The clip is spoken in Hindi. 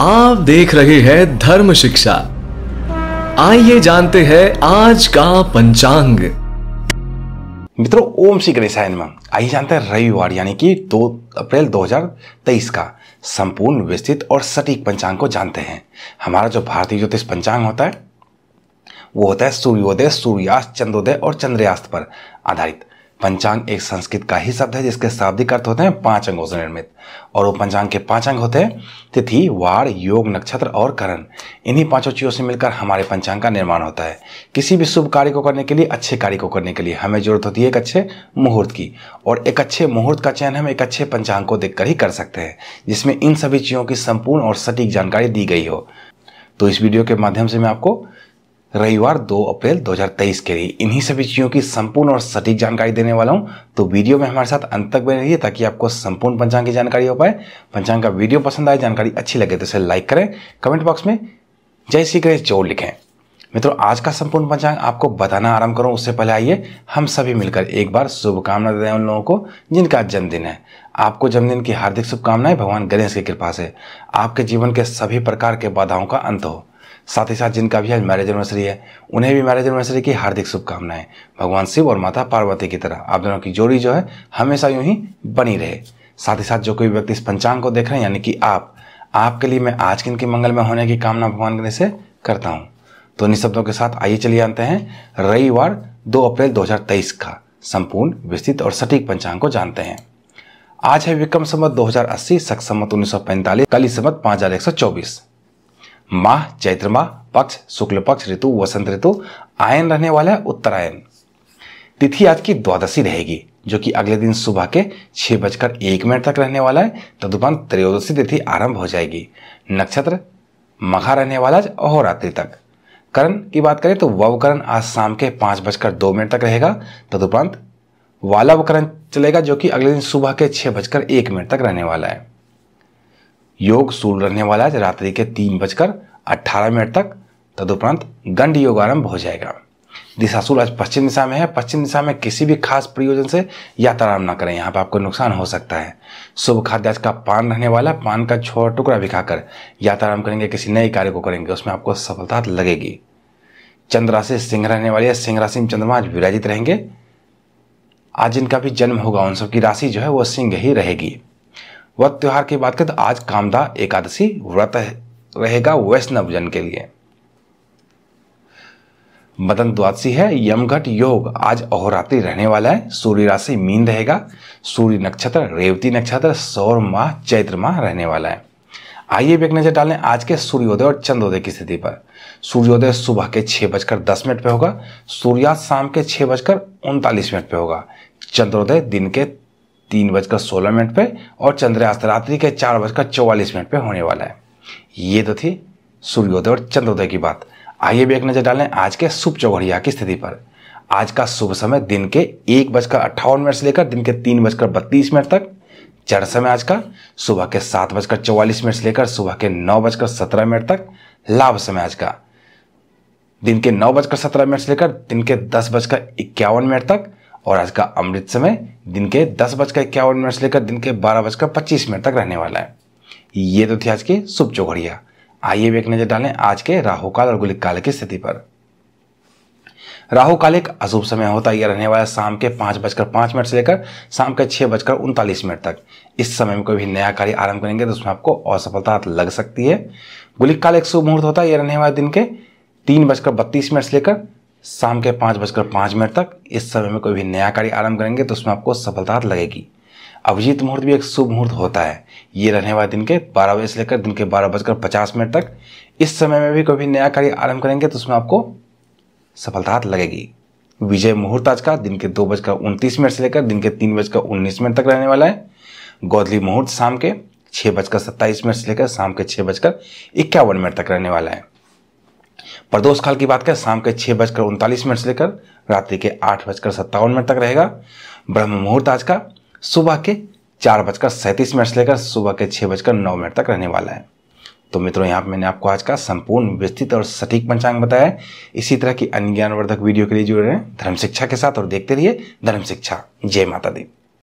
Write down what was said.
आप देख रहे हैं धर्म शिक्षा आइए जानते हैं आज का पंचांग मित्रों ओम श्री गणेशायन में आइए जानते हैं रविवार यानी कि 2 अप्रैल 2023 का संपूर्ण विस्तृत और सटीक पंचांग को जानते हैं हमारा जो भारतीय ज्योतिष पंचांग होता है वो होता है सूर्योदय सूर्यास्त चंद्रोदय और चंद्रयास्त पर आधारित पंचांग एक संस्कृत का ही शब्द है जिसके शाब्दिक अर्थ होते हैं पांच अंगों से निर्मित और वो पंचांग के पांच अंग होते हैं तिथि वार योग नक्षत्र और करण इन्हीं पांचों चीज़ों से मिलकर हमारे पंचांग का निर्माण होता है किसी भी शुभ कार्य को करने के लिए अच्छे कार्य को करने के लिए हमें जरूरत होती है एक अच्छे मुहूर्त की और एक अच्छे मुहूर्त का चयन हम एक अच्छे पंचांग को देख ही कर सकते हैं जिसमें इन सभी चीज़ों की संपूर्ण और सटीक जानकारी दी गई हो तो इस वीडियो के माध्यम से मैं आपको रविवार 2 अप्रैल 2023 के लिए इन्हीं सभी चीज़ों की संपूर्ण और सटीक जानकारी देने वाला हूं तो वीडियो में हमारे साथ अंत तक बने रहिए ताकि आपको संपूर्ण पंचांग की जानकारी हो पाए पंचांग का वीडियो पसंद आए जानकारी अच्छी लगे तो इसे लाइक करें कमेंट बॉक्स में जय श्री गणेश जोर लिखें मित्रों आज का संपूर्ण पंचांग आपको बताना आरंभ करूँ उससे पहले आइए हम सभी मिलकर एक बार शुभकामना हैं उन लोगों को जिनका जन्मदिन है आपको जन्मदिन की हार्दिक शुभकामनाएं भगवान गणेश की कृपा से आपके जीवन के सभी प्रकार के बाधाओं का अंत हो साथ ही साथ जिनका भी आज मैरिज एनिवर्सरी है उन्हें भी मैरिज एनिवर्सरी की हार्दिक शुभकामनाएं भगवान शिव और माता पार्वती की तरह आप दोनों की जोड़ी जो है हमेशा यूं ही बनी रहे साथ ही साथ जो कोई व्यक्ति इस पंचांग को देख रहे हैं यानी कि आप आपके लिए मैं आज इनके मंगल में होने की कामना भगवान गणेश से करता हूँ तो इन्हीं शब्दों के साथ आइए चलिए आते हैं रविवार दो अप्रैल दो का संपूर्ण विस्तृत और सटीक पंचांग को जानते हैं आज है विक्रम संबत सम्मत उन्नीस संबत पैंतालीस कली संबत चौबीस माह चैत्र माह पक्ष शुक्ल पक्ष ऋतु वसंत ऋतु आयन रहने वाला है उत्तरायण तिथि आज की द्वादशी रहेगी जो कि अगले दिन सुबह के छह बजकर एक मिनट तक रहने वाला है तदुपरांत तो त्रयोदशी तिथि आरंभ हो जाएगी नक्षत्र मघा रहने वाला आज अहोरात्रि तक करण की बात करें तो ववकरण आज शाम के पांच बजकर दो मिनट तक रहेगा तदुपरांत वकरण चलेगा जो कि अगले दिन सुबह के छह बजकर एक मिनट तक रहने वाला है योग शुरू रहने वाला है रात्रि के तीन बजकर अट्ठारह मिनट तक तदुपरांत गंड योग आरंभ हो जाएगा दिशा दिशासूल आज पश्चिम दिशा में है पश्चिम दिशा में किसी भी खास प्रयोजन से यात्रा आराम ना करें यहाँ पर आपको नुकसान हो सकता है शुभ खाद्य आज का पान रहने वाला पान का छोटा टुकड़ा भी खाकर यात्रा आराम करेंगे किसी नए कार्य को करेंगे उसमें आपको सफलता लगेगी चंद्र राशि सिंह रहने वाली है सिंह राशि में चंद्रमा आज विराजित रहेंगे आज जिनका भी जन्म होगा उन सबकी राशि जो है वो सिंह ही रहेगी वह त्यौहार की बात करें तो आज कामदा एकादशी व्रत रहेगा वैष्णव जन के लिए मदन द्वादशी है यमघट योग आज अहोरात्रि रहने वाला है सूर्य राशि मीन रहेगा सूर्य नक्षत्र रेवती नक्षत्र सौर माह चैत्र माह रहने वाला है आइए एक नजर डालें आज के सूर्योदय और चंद्रोदय की स्थिति पर सूर्योदय सुबह के छह बजकर दस मिनट पे होगा सूर्यास्त शाम के छह बजकर उनतालीस मिनट पे होगा चंद्रोदय दिन के तीन बजकर सोलह मिनट पे और चंद्रयास्त रात्रि के चार बजकर चौवालीस मिनट पे होने वाला है ये तो थी सूर्योदय और चंद्रोदय की बात आइए भी एक नज़र डालें आज के शुभ चौघड़िया की स्थिति पर आज का शुभ समय दिन के एक बजकर अट्ठावन मिनट से लेकर दिन के तीन बजकर बत्तीस मिनट तक चढ़ समय आज का सुबह के सात बजकर चौवालीस मिनट से लेकर सुबह के नौ बजकर सत्रह मिनट तक लाभ समय आज का दिन के नौ बजकर सत्रह मिनट से लेकर दिन के दस बजकर इक्यावन मिनट तक और आज का अमृत समय दिन के दस बजकर इक्यावन मिनट से लेकर दिन के बारह बजकर पच्चीस मिनट तक रहने वाला है ये तो थी आज की शुभ चौघड़िया आइए भी एक नजर डालें आज के राहु काल और गुलिक काल की स्थिति पर राहु काल एक अशुभ समय होता है यह रहने वाला शाम के पांच बजकर पांच मिनट से लेकर शाम के छह बजकर उनतालीस मिनट तक इस समय में कोई भी नया कार्य आरंभ करेंगे तो उसमें आपको असफलता लग सकती है गुलिक काल एक शुभ मुहूर्त होता है यह रहने वाला दिन के तीन बजकर बत्तीस मिनट से लेकर शाम के पाँच बजकर पाँच मिनट तक इस समय में कोई भी नया कार्य आरंभ करेंगे तो उसमें आपको सफलता लगेगी अभिजीत मुहूर्त भी एक शुभ मुहूर्त होता है ये रहने वाला दिन के बारह बजे से लेकर दिन के बारह बजकर पचास मिनट तक इस समय में भी कोई भी नया कार्य आरंभ करेंगे तो उसमें आपको सफलता लगेगी विजय मुहूर्त आज का दिन के दो बजकर उनतीस मिनट से लेकर दिन के तीन बजकर उन्नीस मिनट तक रहने वाला है गौदली मुहूर्त शाम के छः बजकर सत्ताईस मिनट से लेकर शाम के छः बजकर इक्यावन मिनट तक रहने वाला है प्रदोष काल की बात करें शाम के छः बजकर उनतालीस मिनट से लेकर रात्रि के आठ बजकर सत्तावन मिनट तक रहेगा ब्रह्म मुहूर्त आज का सुबह के चार बजकर सैंतीस मिनट से लेकर सुबह के छः बजकर नौ मिनट तक रहने वाला है तो मित्रों यहाँ पर मैंने आपको आज का संपूर्ण विस्तृत और सटीक पंचांग बताया है इसी तरह की अन्य ज्ञानवर्धक वीडियो के लिए जुड़े रहें धर्म शिक्षा के साथ और देखते रहिए धर्म शिक्षा जय माता दी